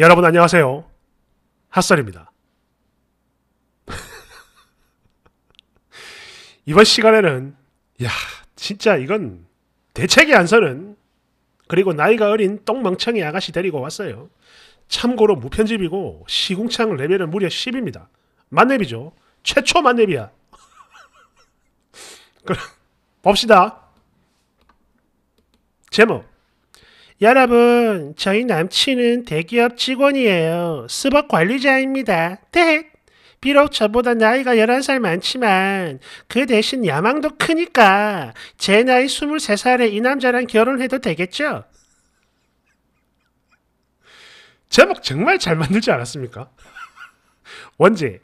여러분 안녕하세요. 핫설입니다. 이번 시간에는 야 진짜 이건 대책이 안 서는 그리고 나이가 어린 똥멍청이 아가씨 데리고 왔어요. 참고로 무편집이고 시궁창 레벨은 무려 10입니다. 만렙이죠. 최초 만렙이야. 그럼 봅시다. 제목 여러분, 저희 남친은 대기업 직원이에요. 수법 관리자입니다. 땡! 비록 저보다 나이가 11살 많지만 그 대신 야망도 크니까 제 나이 23살에 이 남자랑 결혼해도 되겠죠? 제목 정말 잘 만들지 않았습니까? 원지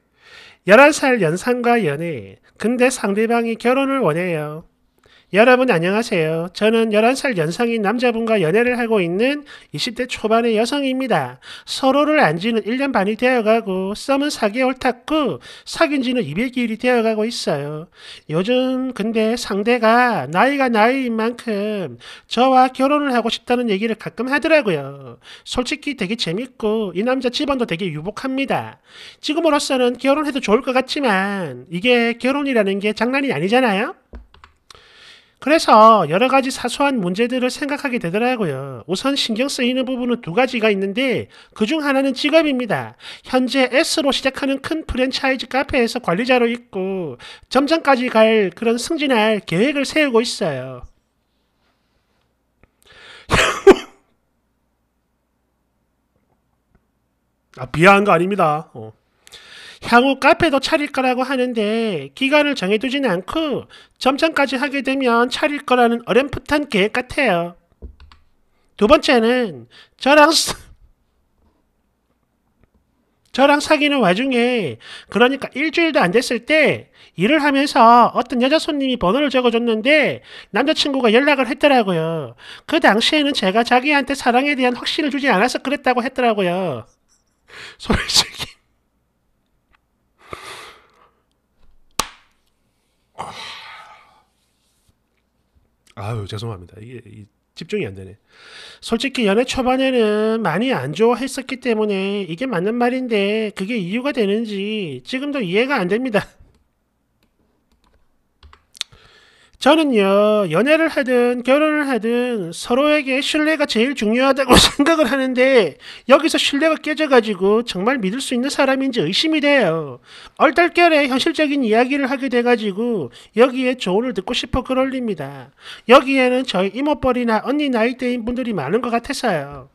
11살 연상과 연애 근데 상대방이 결혼을 원해요. 여러분 안녕하세요. 저는 11살 연상인 남자분과 연애를 하고 있는 20대 초반의 여성입니다. 서로를 안 지는 1년 반이 되어가고 썸은 4개월 탔고 사귄 지는 200일이 되어가고 있어요. 요즘 근데 상대가 나이가 나이인 만큼 저와 결혼을 하고 싶다는 얘기를 가끔 하더라고요. 솔직히 되게 재밌고 이 남자 집안도 되게 유복합니다. 지금으로서는 결혼해도 좋을 것 같지만 이게 결혼이라는 게 장난이 아니잖아요? 그래서 여러 가지 사소한 문제들을 생각하게 되더라고요. 우선 신경 쓰이는 부분은 두 가지가 있는데 그중 하나는 직업입니다. 현재 S로 시작하는 큰 프랜차이즈 카페에서 관리자로 있고 점장까지 갈 그런 승진할 계획을 세우고 있어요. 아, 비하한 거 아닙니다. 어. 향후 카페도 차릴 거라고 하는데 기간을 정해두진 않고 점천까지 하게 되면 차릴 거라는 어렴풋한 계획 같아요. 두 번째는 저랑 저랑 사귀는 와중에 그러니까 일주일도 안 됐을 때 일을 하면서 어떤 여자 손님이 번호를 적어줬는데 남자친구가 연락을 했더라고요. 그 당시에는 제가 자기한테 사랑에 대한 확신을 주지 않아서 그랬다고 했더라고요. 솔직히 아유 죄송합니다. 이게 이, 집중이 안 되네. 솔직히 연애 초반에는 많이 안 좋아했었기 때문에 이게 맞는 말인데 그게 이유가 되는지 지금도 이해가 안 됩니다. 저는요, 연애를 하든 결혼을 하든 서로에게 신뢰가 제일 중요하다고 생각을 하는데 여기서 신뢰가 깨져가지고 정말 믿을 수 있는 사람인지 의심이 돼요. 얼떨결에 현실적인 이야기를 하게 돼가지고 여기에 조언을 듣고 싶어 그럴립니다 여기에는 저희 이모뻘이나 언니 나이대인 분들이 많은 것 같아서요.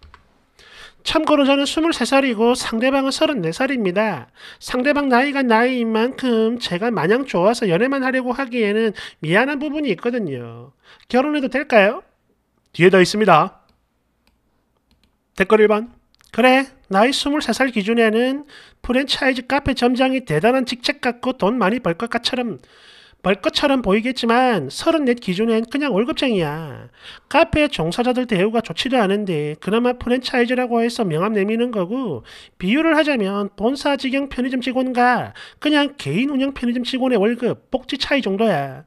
참고로 저는 23살이고 상대방은 34살입니다. 상대방 나이가 나이인 만큼 제가 마냥 좋아서 연애만 하려고 하기에는 미안한 부분이 있거든요. 결혼해도 될까요? 뒤에 더 있습니다. 댓글 1번. 그래, 나이 23살 기준에는 프랜차이즈 카페 점장이 대단한 직책 갖고 돈 많이 벌 것처럼 같 벌것처럼 보이겠지만 34 기준엔 그냥 월급쟁이야. 카페 종사자들 대우가 좋지도 않은데 그나마 프랜차이즈라고 해서 명함 내미는 거고 비유를 하자면 본사 직영 편의점 직원과 그냥 개인 운영 편의점 직원의 월급, 복지 차이 정도야.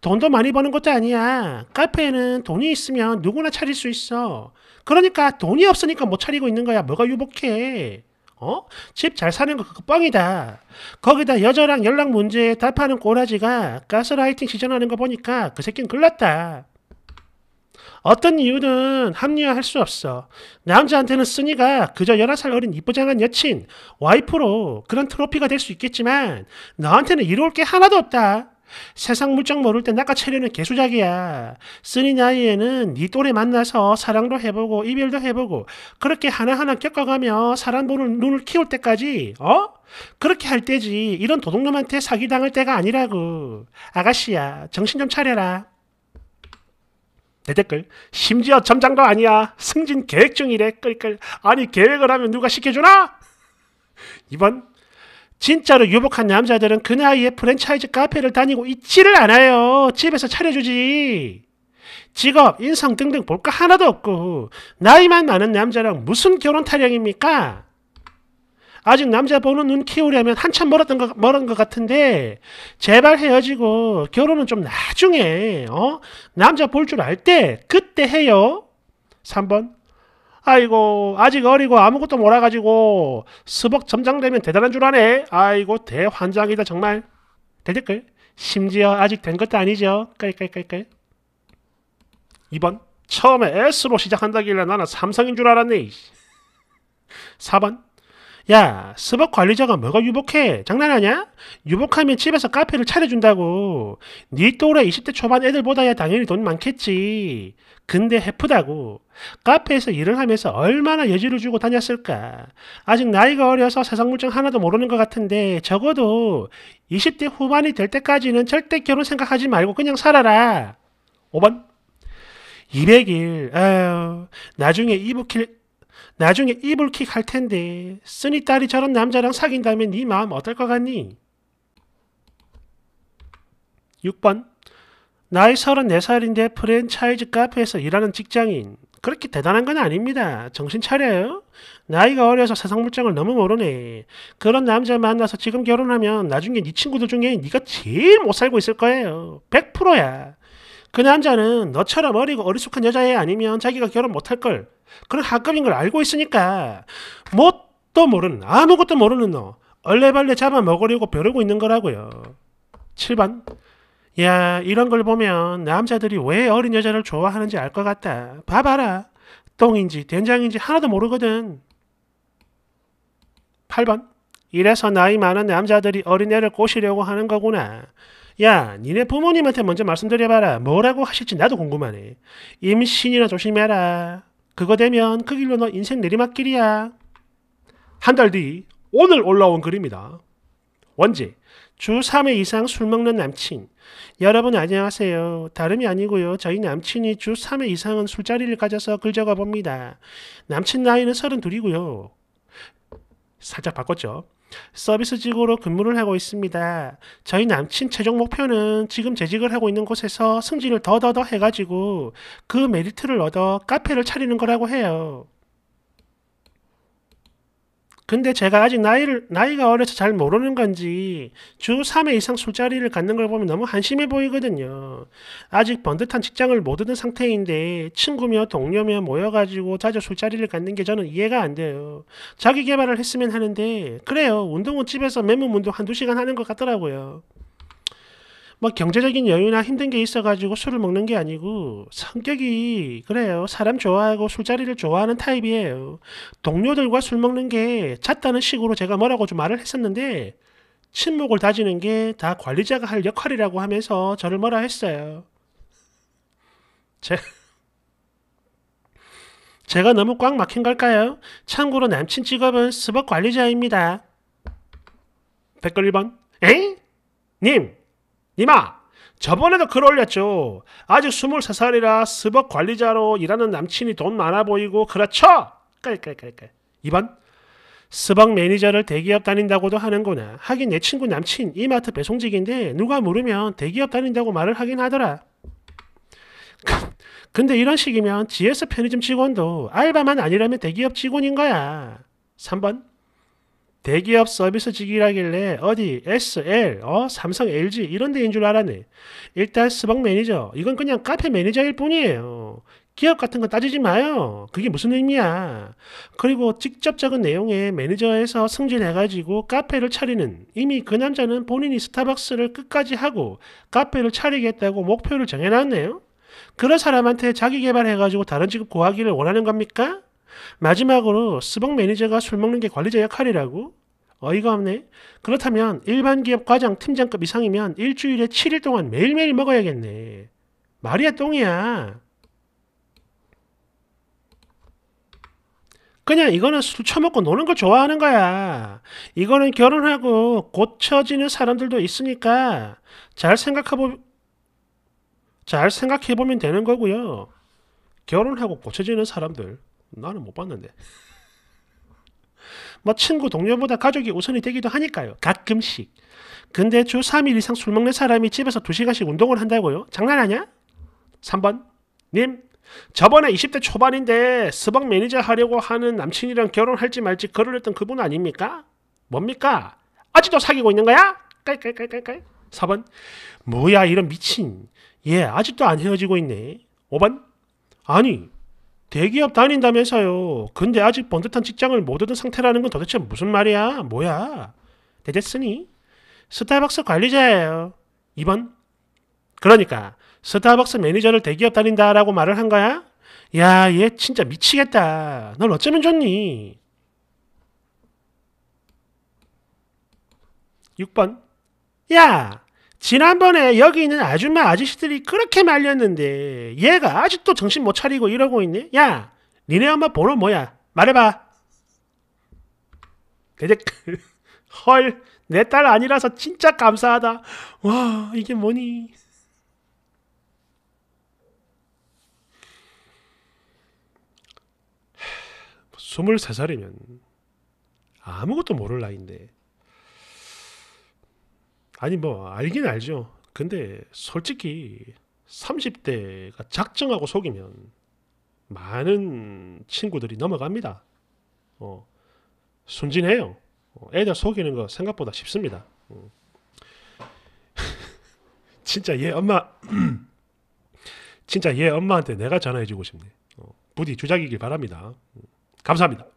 돈도 많이 버는 것도 아니야. 카페에는 돈이 있으면 누구나 차릴 수 있어. 그러니까 돈이 없으니까 못 차리고 있는 거야. 뭐가 유복해. 어? 집 잘 사는 거 그거 뻥이다. 거기다 여자랑 연락 문제에 답하는 꼬라지가 가스라이팅 시전하는 거 보니까 그 새끼는 글렀다. 어떤 이유는 합리화할 수 없어. 남자한테는 쓰니가 그저 11살 어린 이쁘장한 여친, 와이프로 그런 트로피가 될 수 있겠지만 너한테는 이로울 게 하나도 없다. 세상 물정 모를 때낚아체려는 개수작이야. 쓰니 나이에는 네 또래 만나서 사랑도 해보고 이별도 해보고 그렇게 하나하나 겪어가며 사람 보는 눈을 키울 때까지 어? 그렇게 할 때지 이런 도둑놈한테 사기당할 때가 아니라고. 아가씨야 정신 좀 차려라. 내 댓글 심지어 점장도 아니야 승진 계획 중이래 끌끌 아니 계획을 하면 누가 시켜주나? 이번 진짜로 유복한 남자들은 그 나이에 프랜차이즈 카페를 다니고 있지를 않아요. 집에서 차려주지. 직업, 인성 등등 볼 거 하나도 없고 나이만 많은 남자랑 무슨 결혼 타령입니까? 아직 남자 보는 눈 키우려면 한참 멀었던 것, 멀은 것 같은데 제발 헤어지고 결혼은 좀 나중에 어? 남자 볼 줄 알 때 그때 해요. 3번 아이고 아직 어리고 아무것도 몰아가지고수복 점장되면 대단한 줄 아네. 아이고 대환장이다 정말. 대댓글 심지어 아직 된 것도 아니죠. 깔깔깔깔. 2번 처음에 S로 시작한다길래 나는 삼성인 줄 알았네. 4번 야, 스벅 관리자가 뭐가 유복해? 장난하냐? 유복하면 집에서 카페를 차려준다고. 네 또래 20대 초반 애들보다야 당연히 돈 많겠지. 근데 해프다고. 카페에서 일을 하면서 얼마나 여지를 주고 다녔을까. 아직 나이가 어려서 세상 물정 하나도 모르는 것 같은데 적어도 20대 후반이 될 때까지는 절대 결혼 생각하지 말고 그냥 살아라. 5번. 200일. 아유, 나중에 이북킬 나중에 이불킥 할 텐데 쓰니 딸이 저런 남자랑 사귄다면 네 마음 어떨 것 같니? 6번 나이 34살인데 프랜차이즈 카페에서 일하는 직장인 그렇게 대단한 건 아닙니다. 정신 차려요. 나이가 어려서 세상 물정을 너무 모르네. 그런 남자 만나서 지금 결혼하면 나중에 네 친구들 중에 네가 제일 못 살고 있을 거예요. 100%야. 그 남자는 너처럼 어리고 어리숙한 여자애 아니면 자기가 결혼 못 할 걸. 그런 학급인 걸 알고 있으니까 뭣도 모르는 아무것도 모르는 너얼레벌레 잡아먹으려고 벼르고 있는 거라고요. 7번 야 이런 걸 보면 남자들이 왜 어린 여자를 좋아하는지 알 것 같다. 봐봐라. 똥인지 된장인지 하나도 모르거든. 8번 이래서 나이 많은 남자들이 어린애를 꼬시려고 하는 거구나. 야, 니네 부모님한테 먼저 말씀드려봐라. 뭐라고 하실지 나도 궁금하네. 임신이나 조심해라. 그거 되면 그 길로 너 인생 내리막길이야. 한 달 뒤 오늘 올라온 글입니다. 원제 주 3회 이상 술 먹는 남친. 여러분 안녕하세요. 다름이 아니고요. 저희 남친이 주 3회 이상은 술자리를 가져서 글 적어봅니다. 남친 나이는 32이고요. 살짝 바꿨죠. 서비스직으로 근무를 하고 있습니다. 저희 남친 최종 목표는 지금 재직을 하고 있는 곳에서 승진을 더더더 해가지고 그 메리트를 얻어 카페를 차리는 거라고 해요. 근데 제가 아직 나이를, 나이가 어려서 잘 모르는 건지 주 3회 이상 술자리를 갖는 걸 보면 너무 한심해 보이거든요. 아직 번듯한 직장을 못 얻은 상태인데 친구며 동료며 모여가지고 자주 술자리를 갖는 게 저는 이해가 안 돼요. 자기 개발을 했으면 하는데, 그래요. 운동은 집에서 맨몸 운동 한 두 시간 하는 것 같더라고요. 뭐 경제적인 여유나 힘든 게 있어가지고 술을 먹는 게 아니고 성격이 그래요. 사람 좋아하고 술자리를 좋아하는 타입이에요. 동료들과 술 먹는 게 잦다는 식으로 제가 뭐라고 좀 말을 했었는데 침묵을 다지는 게 다 관리자가 할 역할이라고 하면서 저를 뭐라 했어요. 제, 제가 너무 꽉 막힌 걸까요? 참고로 남친 직업은 수박 관리자입니다. 댓글 1번. 에? 님, 이마 저번에도 글 올렸죠. 아직 23살이라 스벅 관리자로 일하는 남친이 돈 많아 보이고 그렇죠? 깔깔깔깔. 2번 스벅 매니저를 대기업 다닌다고도 하는구나. 하긴 내 친구 남친 이마트 배송직인데 누가 모르면 대기업 다닌다고 말을 하긴 하더라. 그, 근데 이런 식이면 GS 편의점 직원도 알바만 아니라면 대기업 직원인 거야. 3번 대기업 서비스직이라길래 어디 SL, 어 삼성, LG 이런 데인 줄 알았네. 일단 스벅 매니저 이건 그냥 카페 매니저일 뿐이에요. 기업 같은 거 따지지 마요. 그게 무슨 의미야. 그리고 직접적인 내용에 매니저에서 승진해가지고 카페를 차리는 이미 그 남자는 본인이 스타벅스를 끝까지 하고 카페를 차리겠다고 목표를 정해놨네요. 그런 사람한테 자기 개발해가지고 다른 직업 구하기를 원하는 겁니까? 마지막으로 스벅 매니저가 술 먹는 게 관리자 역할이라고? 어이가 없네. 그렇다면 일반 기업 과장 팀장급 이상이면 일주일에 7일 동안 매일매일 먹어야겠네. 말이야 똥이야. 그냥 이거는 술 처먹고 노는 걸 좋아하는 거야. 이거는 결혼하고 고쳐지는 사람들도 있으니까 잘 생각해보, 잘 생각해보면 되는 거고요. 결혼하고 고쳐지는 사람들. 나는 못 봤는데. 뭐 친구 동료보다 가족이 우선이 되기도 하니까요. 가끔씩. 근데 주 3일 이상 술 먹는 사람이 집에서 2시간씩 운동을 한다고요? 장난하냐? 3번 님 저번에 20대 초반인데 스벅 매니저 하려고 하는 남친이랑 결혼할지 말지 거론했던 그분 아닙니까? 뭡니까? 아직도 사귀고 있는 거야? 깔깔깔깔깔 4번 뭐야 이런 미친 얘 예, 아직도 안 헤어지고 있네 5번 아니 대기업 다닌다면서요. 근데 아직 번듯한 직장을 못 얻은 상태라는 건 도대체 무슨 말이야? 뭐야? 대됐쓰니 스타벅스 관리자예요. 2번. 그러니까 스타벅스 매니저를 대기업 다닌다라고 말을 한 거야? 야, 얘 진짜 미치겠다. 널 어쩌면 좋니? 6번. 야! 지난번에 여기 있는 아줌마 아저씨들이 그렇게 말렸는데 얘가 아직도 정신 못 차리고 이러고 있네? 야, 니네 엄마 번호 뭐야? 말해봐. 대체 그 헐, 내 딸 아니라서 진짜 감사하다. 와, 이게 뭐니? 2물살이면 아무것도 모를 나이인데 아니 뭐 알긴 알죠. 근데 솔직히 30대가 작정하고 속이면 많은 친구들이 넘어갑니다. 어, 순진해요. 어, 애들 속이는 거 생각보다 쉽습니다. 어. 진짜 얘 엄마, 진짜 얘 엄마한테 내가 전화해주고 싶네. 어, 부디 주작이길 바랍니다. 음, 감사합니다.